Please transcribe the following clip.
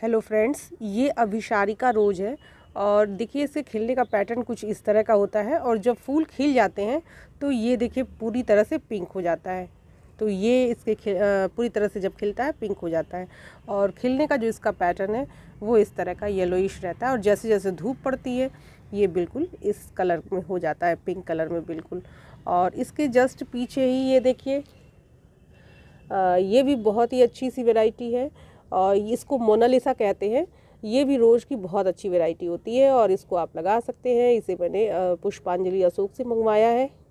hello friends ये अभिशारिका रोज है और देखिए इसके खिलने का पैटर्न कुछ इस तरह का होता है और जब फूल खिल जाते हैं तो ये देखिए पूरी तरह से पिंक हो जाता है तो ये इसके पूरी तरह से जब खिलता है पिंक हो जाता है और खिलने का जो इसका पैटर्न है वो इस तरह का येलोइश रहता है और जैसे जैसे धूप पड़ती है ये बिल्कुल इस कलर में हो जाता है पिंक कलर में बिल्कुल और इसके जस्ट पीछे ही ये देखिए ये भी बहुत ही अच्छी सी वेराइटी है और इसको मोनालिसा कहते हैं ये भी रोज़ की बहुत अच्छी वैरायटी होती है और इसको आप लगा सकते हैं इसे मैंने पुष्पांजलि अशोक से मंगवाया है